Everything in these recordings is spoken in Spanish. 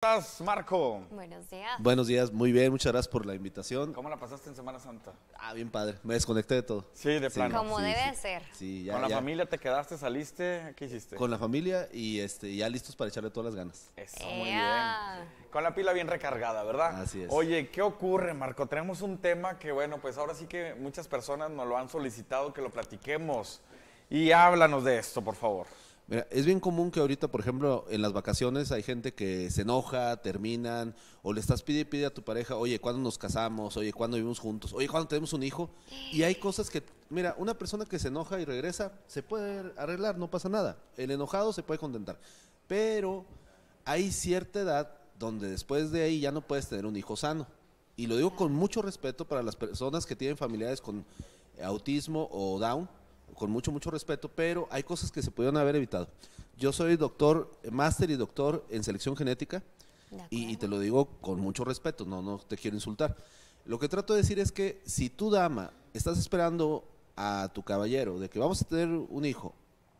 estás, Marco? Buenos días. Buenos días, muy bien, muchas gracias por la invitación. ¿Cómo la pasaste en Semana Santa? Ah, bien padre, me desconecté de todo. Sí, de plano. Como debe ser. ¿Con la familia te quedaste, saliste? ¿Qué hiciste? Con la familia y este, ya listos para echarle todas las ganas. Eso, muy bien. Con la pila bien recargada, ¿verdad? Así es. Oye, ¿qué ocurre, Marco? Tenemos un tema que, bueno, pues ahora sí que muchas personas nos lo han solicitado que lo platiquemos. Y háblanos de esto, por favor. Mira, es bien común que ahorita, por ejemplo, en las vacaciones hay gente que se enoja, terminan, o le estás pidiendo a tu pareja, oye, ¿cuándo nos casamos? Oye, ¿cuándo vivimos juntos? Oye, ¿cuándo tenemos un hijo? Y hay cosas que, mira, una persona que se enoja y regresa, se puede arreglar, no pasa nada. El enojado se puede contentar. Pero hay cierta edad donde después de ahí ya no puedes tener un hijo sano. Y lo digo con mucho respeto para las personas que tienen familiares con autismo o Down, con mucho, mucho respeto, pero hay cosas que se pudieron haber evitado. Yo soy doctor, eh, máster y doctor en selección genética y, te lo digo con mucho respeto, no, no te quiero insultar. Lo que trato de decir es que si tu dama, estás esperando a tu caballero de que vamos a tener un hijo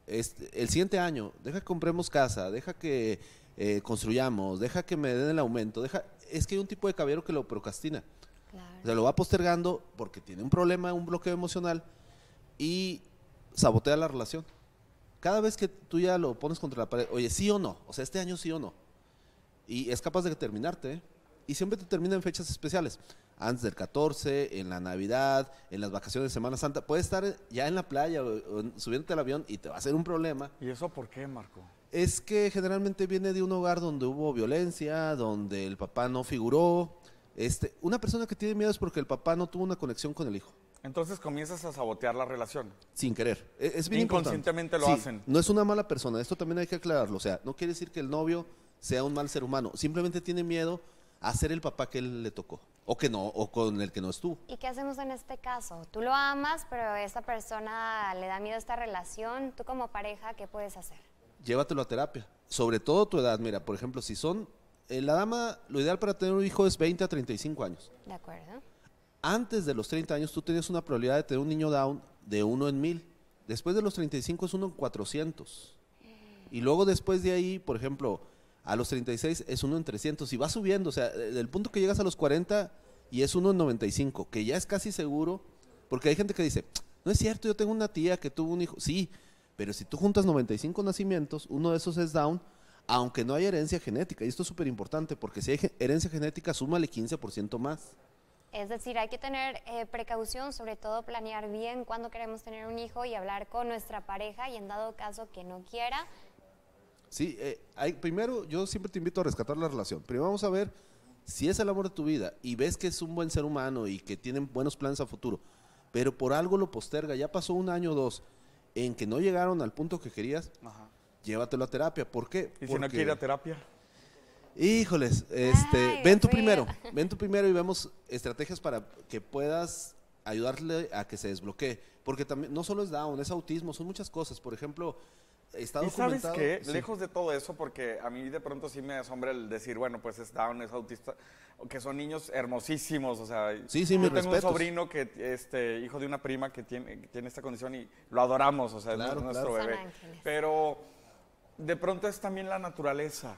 este, el siguiente año, deja que compremos casa, deja que eh, construyamos, deja que me den el aumento, deja, es que hay un tipo de caballero que lo procrastina. Claro. O lo va postergando porque tiene un problema, un bloqueo emocional y sabotea la relación. Cada vez que tú ya lo pones contra la pared, oye, sí o no, o sea, este año sí o no. Y es capaz de terminarte. Y siempre te termina en fechas especiales. Antes del 14, en la Navidad, en las vacaciones de Semana Santa. Puede estar ya en la playa o, subiéndote al avión y te va a hacer un problema. ¿Y eso por qué, Marco? Es que generalmente viene de un hogar donde hubo violencia, donde el papá no figuró. Este, una persona que tiene miedo es porque el papá no tuvo una conexión con el hijo. Entonces comienzas a sabotear la relación. Sin querer. E-, es, Inconscientemente lo hacen. No es una mala persona, esto también hay que aclararlo. O sea, no quiere decir que el novio sea un mal ser humano, simplemente tiene miedo a ser el papá que le tocó o que no, o con el que no estuvo. ¿Y qué hacemos en este caso? Tú lo amas, pero esta persona le da miedo a esta relación. Tú como pareja, ¿qué puedes hacer? Llévatelo a terapia. Sobre todo tu edad. Mira, por ejemplo, si son... Eh, la dama, lo ideal para tener un hijo es 20 a 35 años. De acuerdo antes de los 30 años tú tenías una probabilidad de tener un niño down de 1 en 1000. Después de los 35 es 1 en 400. Y luego después de ahí, por ejemplo, a los 36 es 1 en 300 y va subiendo. O sea, eh, del punto que llegas a los 40 y es 1 en 95, que ya es casi seguro, porque hay gente que dice, no es cierto, yo tengo una tía que tuvo un hijo. Sí, pero si tú juntas 95 nacimientos, uno de esos es down, aunque no haya herencia genética. Y esto es súper importante, porque si hay herencia genética, súmale 15% más. Es decir, hay que tener eh, precaución, sobre todo planear bien cuándo queremos tener un hijo y hablar con nuestra pareja y en dado caso que no quiera. Sí, eh, hay, primero yo siempre te invito a rescatar la relación. Primero vamos a ver si es el amor de tu vida y ves que es un buen ser humano y que tienen buenos planes a futuro, pero por algo lo posterga, ya pasó un año o dos en que no llegaron al punto que querías, Ajá. llévatelo a terapia. ¿Por qué? ¿Y Porque, si no quiere a terapia? Híjoles, este, ven tú primero, ven tú primero y vemos estrategias para que puedas ayudarle a que se desbloquee, porque también no solo es down, es autismo, son muchas cosas, por ejemplo, está ¿Y sabes qué? Lejos de todo eso, porque a mí de pronto sí me asombra el decir, bueno, pues es down, es autista, que son niños hermosísimos, o sea, sí, sí, yo tengo un sobrino que, este, hijo de una prima que tiene, tiene esta condición y lo adoramos, o sea, es nuestro bebé. Pero de pronto es también la naturaleza.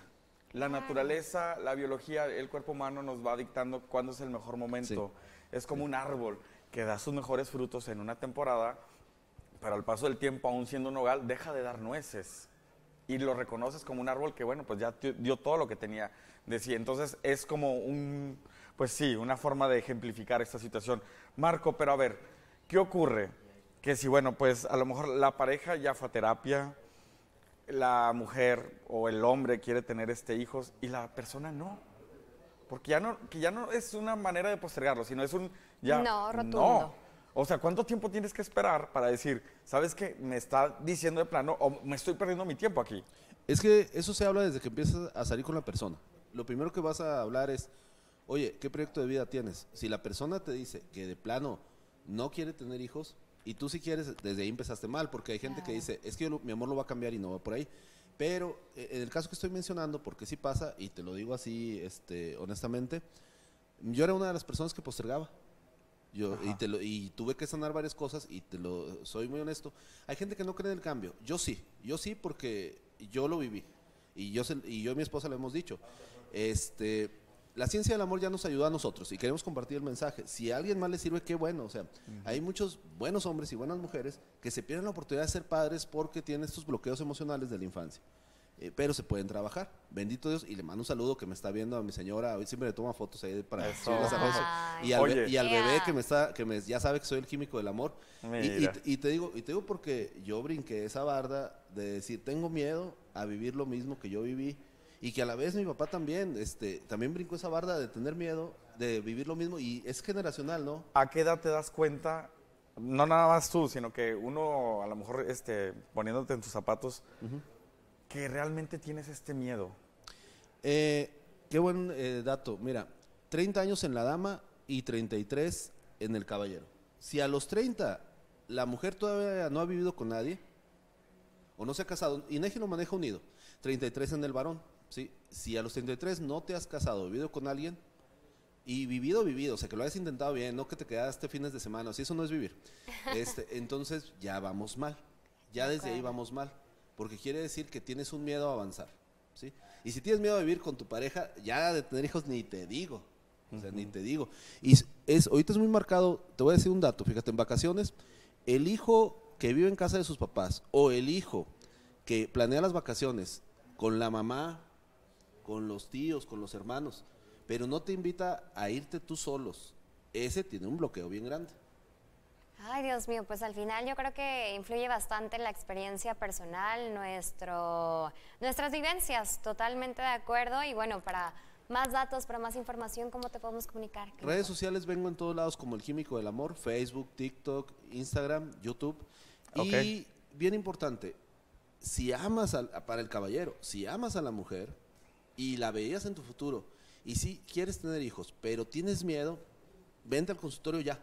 La naturaleza, la biología, el cuerpo humano nos va dictando cuándo es el mejor momento. Es como un árbol que da sus mejores frutos en una temporada, pero al paso del tiempo, aún siendo un hogar, deja de dar nueces. Y lo reconoces como un árbol que, bueno, pues ya dio todo lo que tenía de sí. Entonces es como un, pues sí, una forma de ejemplificar esta situación. Marco, pero a ver, ¿qué ocurre? Que si, bueno, pues a lo mejor la pareja ya fue a terapia, la mujer o el hombre quiere tener este hijos y la persona no. Porque ya no, que ya no es una manera de postergarlo, sino es un ya. No, O sea, ¿cuánto tiempo tienes que esperar para decir, sabes que me está diciendo de plano o me estoy perdiendo mi tiempo aquí? Es que eso se habla desde que empiezas a salir con la persona. Lo primero que vas a hablar es, oye, ¿qué proyecto de vida tienes? Si la persona te dice que de plano no quiere tener hijos, y tú si quieres, desde ahí empezaste mal, porque hay gente que dice, es que mi amor lo va a cambiar y no va por ahí. Pero eh, en el caso que estoy mencionando, porque sí pasa, y te lo digo así este, honestamente, yo era una de las personas que postergaba. Yo, y, tuve que sanar varias cosas y te lo soy muy honesto. Hay gente que no cree en el cambio. Yo sí, yo sí porque yo lo viví. Y yo, y yo y mi esposa lo hemos dicho. Este, la ciencia del amor ya nos ayuda a nosotros y queremos compartir el mensaje. Si a alguien más le sirve, qué bueno. O sea, hay muchos buenos hombres y buenas mujeres que se pierden la oportunidad de ser padres porque tienen estos bloqueos emocionales de la infancia. Eh, pero se pueden trabajar. Bendito Dios. Y le mando un saludo que me está viendo a mi señora. Hoy siempre le toma fotos ahí para Y al, y al bebé que me está, que me, ya sabe que soy el químico del amor. te digo, y te digo porque yo brinqué esa barda de decir, tengo miedo a vivir lo mismo que yo viví y que a la vez mi papá también, este, también brincó esa barda de tener miedo, de vivir lo mismo y es generacional, ¿no? ¿A qué edad te das cuenta? No nada más tú, sino que uno a lo mejor este, poniéndote en tus zapatos, que realmente tienes este miedo. Eh, qué buen eh, dato. Mira, 30 años en la dama y 33 en el caballero. Si a los 30 la mujer todavía no ha vivido con nadie o no se ha casado, INEGI lo maneja unido, 33 en el varón. Si a los 33 no te has casado, vivido con alguien, y vivido, vivido, o sea, que lo hayas intentado bien, no que te quedaste fines de semana, si eso no es vivir. Este, entonces ya vamos mal, ya desde ahí vamos mal, porque quiere decir que tienes un miedo a avanzar, ¿sí? Y si tienes miedo a vivir con tu pareja, ya de tener hijos ni te digo, o sea, ni te digo. Y es, ahorita es muy marcado, te voy a decir un dato, fíjate, en vacaciones, el hijo que vive en casa de sus papás o el hijo que planea las vacaciones con la mamá con los tíos, con los hermanos, pero no te invita a irte tú solos. Ese tiene un bloqueo bien grande. Ay, Dios mío, pues al final yo creo que influye bastante la experiencia personal, nuestro, nuestras vivencias, totalmente de acuerdo. Y bueno, para más datos, para más información, ¿cómo te podemos comunicar? Redes sociales vengo en todos lados como el Químico del Amor, Facebook, TikTok, Instagram, YouTube. Y bien importante, si amas al, para el caballero, si amas a la mujer, y la veías en tu futuro. Y si quieres tener hijos, pero tienes miedo, vente al consultorio ya.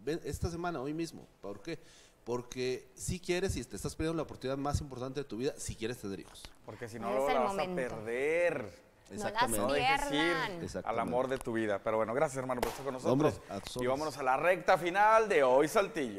Ven esta semana, hoy mismo. ¿Por qué? Porque si quieres y te estás perdiendo la oportunidad más importante de tu vida, si quieres tener hijos. Porque si no, lo vas a perder. Exactamente. No al amor de tu vida. Pero bueno, gracias hermano por estar con nosotros. y vámonos a la recta final de hoy, Saltillo.